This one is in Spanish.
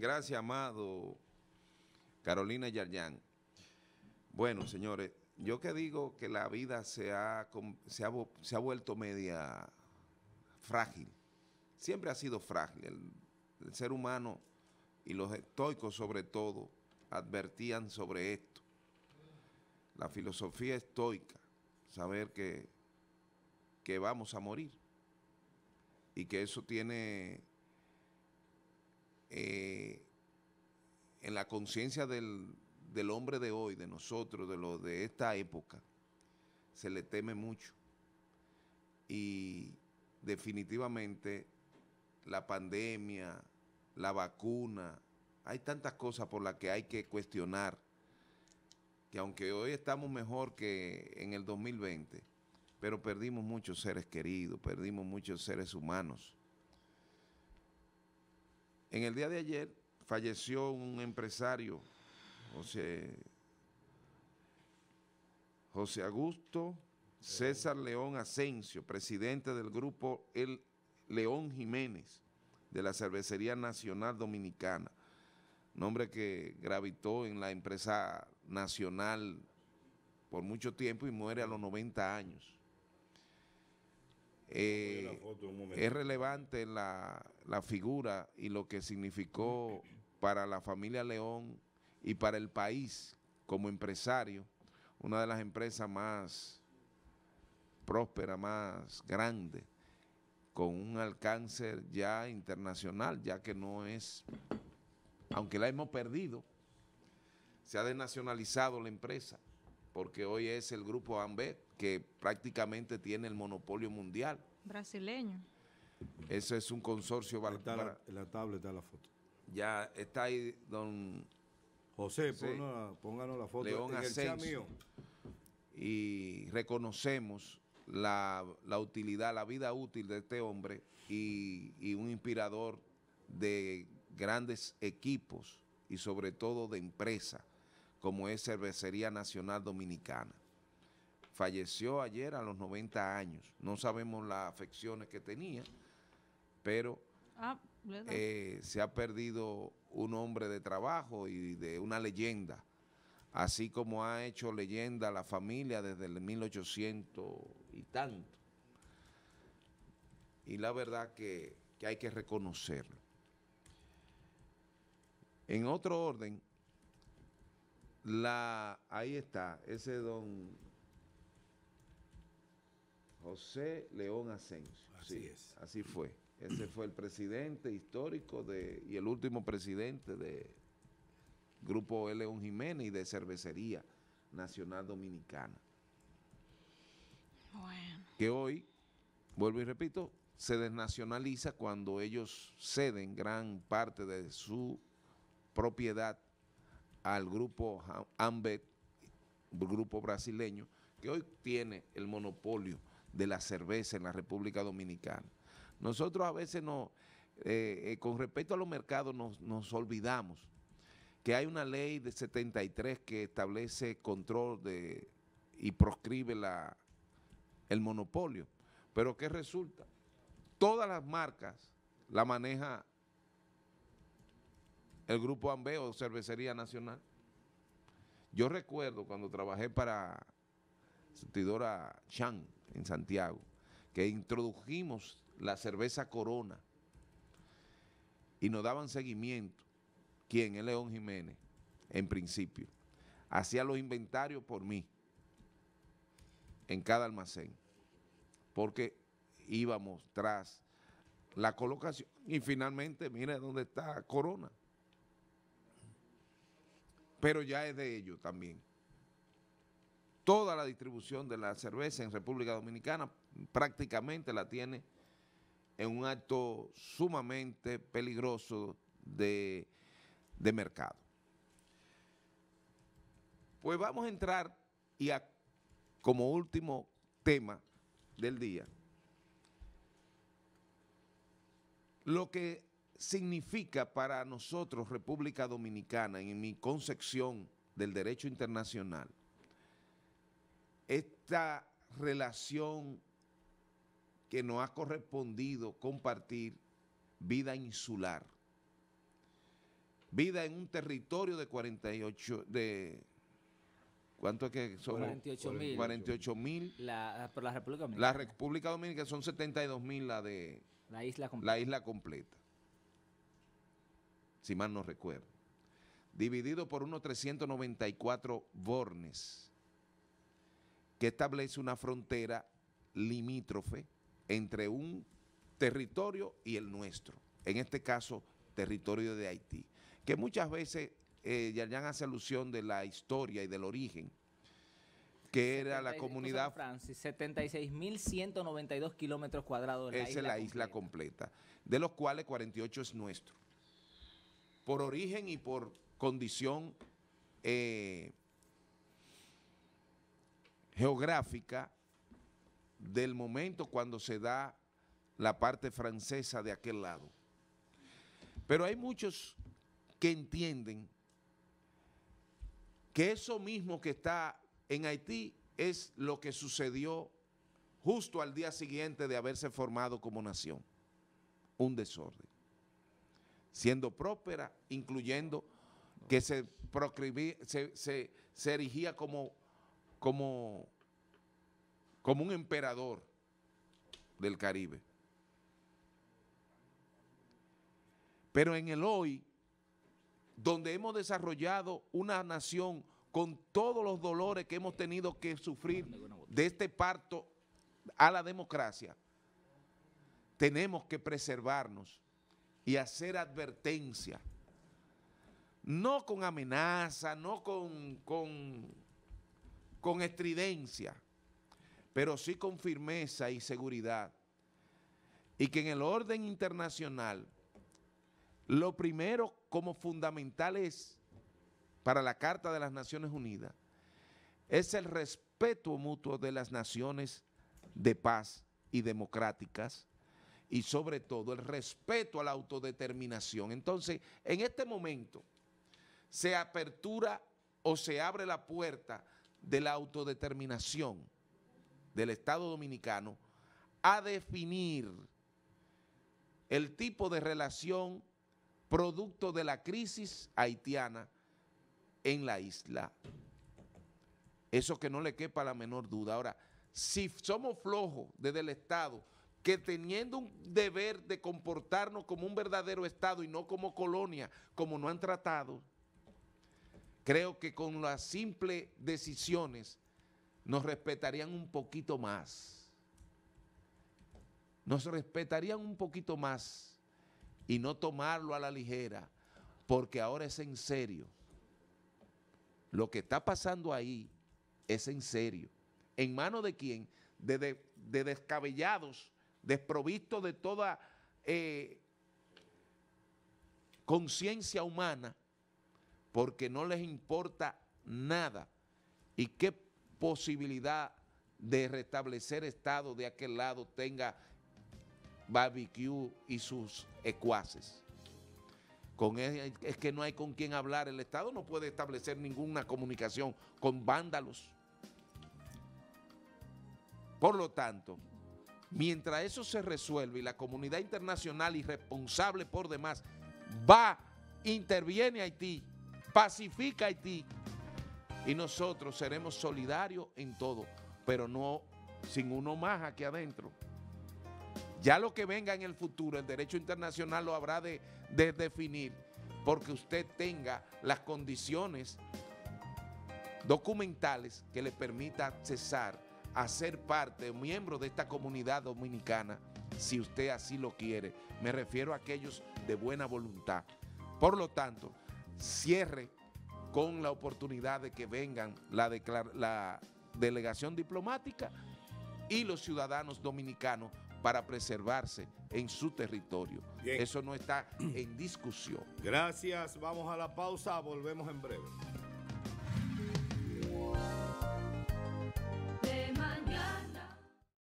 Gracias, amado. Carolina Yarjan. Bueno, señores, yo que digo que la vida se ha, se ha, vuelto media frágil. Siempre ha sido frágil. El, ser humano y los estoicos sobre todo advertían sobre esto. La filosofía estoica, saber que, que vamos a morir y que eso tiene eh, en la conciencia del, del hombre de hoy, de nosotros, de lo de esta época, se le teme mucho. Y definitivamente la pandemia, la vacuna, hay tantas cosas por las que hay que cuestionar, que aunque hoy estamos mejor que en el 2020, pero perdimos muchos seres queridos, perdimos muchos seres humanos. En el día de ayer falleció un empresario, José, José Augusto César León Asensio, presidente del grupo El León Jiménez de la Cervecería Nacional Dominicana, nombre que gravitó en la empresa nacional por mucho tiempo y muere a los 90 años. Eh, es relevante la, la figura y lo que significó para la familia León y para el país como empresario, una de las empresas más prósperas, más grandes, con un alcance ya internacional, ya que no es, aunque la hemos perdido, se ha desnacionalizado la empresa porque hoy es el grupo AMBET que prácticamente tiene el monopolio mundial. Brasileño. Eso es un consorcio. en la tablet está la foto. Ya está ahí don... José, pónganos, la foto León en mío. Y reconocemos la, utilidad, la vida útil de este hombre y, un inspirador de grandes equipos y sobre todo de empresas como es Cervecería Nacional Dominicana. Falleció ayer a los 90 años. No sabemos las afecciones que tenía, pero ah, eh, se ha perdido un hombre de trabajo y de una leyenda, así como ha hecho leyenda la familia desde el 1800 y tanto. Y la verdad que, que hay que reconocerlo. En otro orden, la, ahí está, ese don José León Asensio. Así es. Así fue. Ese fue el presidente histórico de, y el último presidente de Grupo León Jiménez y de Cervecería Nacional Dominicana. Bueno. Que hoy, vuelvo y repito, se desnacionaliza cuando ellos ceden gran parte de su propiedad al grupo Ambet, grupo brasileño, que hoy tiene el monopolio de la cerveza en la República Dominicana. Nosotros a veces no, eh, eh, con respecto a los mercados nos, olvidamos que hay una ley de 73 que establece control de, y proscribe la, el monopolio. Pero ¿qué resulta? Todas las marcas la maneja el Grupo Ambeo, Cervecería Nacional. Yo recuerdo cuando trabajé para Sustidora Chan en Santiago, que introdujimos la cerveza Corona y nos daban seguimiento. quien, El León Jiménez, en principio. Hacía los inventarios por mí en cada almacén, porque íbamos tras la colocación y finalmente, mire dónde está Corona pero ya es de ellos también. Toda la distribución de la cerveza en República Dominicana prácticamente la tiene en un acto sumamente peligroso de, de mercado. Pues vamos a entrar y a, como último tema del día, lo que significa para nosotros, República Dominicana, en mi concepción del derecho internacional, esta relación que nos ha correspondido compartir vida insular, vida en un territorio de 48, de ¿Cuánto es que mil. La, República Dominicana. son 72 mil la de... La isla completa si mal no recuerdo, dividido por unos 394 bornes, que establece una frontera limítrofe entre un territorio y el nuestro, en este caso, territorio de Haití, que muchas veces eh, hace alusión de la historia y del origen, que era la comunidad... 76.192 kilómetros cuadrados. Esa es la isla completa, de los cuales 48 es nuestro por origen y por condición eh, geográfica del momento cuando se da la parte francesa de aquel lado. Pero hay muchos que entienden que eso mismo que está en Haití es lo que sucedió justo al día siguiente de haberse formado como nación. Un desorden siendo próspera, incluyendo que se, se, se, erigía como, como, como un emperador del Caribe. Pero en el hoy, donde hemos desarrollado una nación con todos los dolores que hemos tenido que sufrir de este parto a la democracia, tenemos que preservarnos y hacer advertencia. No con amenaza, no con, con, estridencia, pero sí con firmeza y seguridad. Y que en el orden internacional, lo primero como fundamental es, para la Carta de las Naciones Unidas, es el respeto mutuo de las naciones de paz y democráticas y sobre todo el respeto a la autodeterminación. Entonces, en este momento se apertura o se abre la puerta de la autodeterminación del Estado Dominicano a definir el tipo de relación producto de la crisis haitiana en la isla. Eso que no le quepa la menor duda. Ahora, si somos flojos desde el Estado, que teniendo un deber de comportarnos como un verdadero Estado y no como colonia, como no han tratado, creo que con las simples decisiones nos respetarían un poquito más. Nos respetarían un poquito más y no tomarlo a la ligera, porque ahora es en serio. Lo que está pasando ahí es en serio. ¿En manos de quién? de, de descabellados desprovisto de toda eh, conciencia humana, porque no les importa nada. ¿Y qué posibilidad de restablecer Estado de aquel lado tenga Barbecue y sus ecuaces? Con es que no hay con quien hablar. El Estado no puede establecer ninguna comunicación con vándalos. Por lo tanto, Mientras eso se resuelve y la comunidad internacional responsable por demás va, interviene Haití, pacifica Haití y nosotros seremos solidarios en todo, pero no sin uno más aquí adentro. Ya lo que venga en el futuro, el derecho internacional lo habrá de, de definir porque usted tenga las condiciones documentales que le permita cesar a ser parte, miembro de esta comunidad dominicana, si usted así lo quiere. Me refiero a aquellos de buena voluntad. Por lo tanto, cierre con la oportunidad de que vengan la, delegación diplomática y los ciudadanos dominicanos para preservarse en su territorio. Eso no está en discusión. Gracias, vamos a la pausa, volvemos en breve.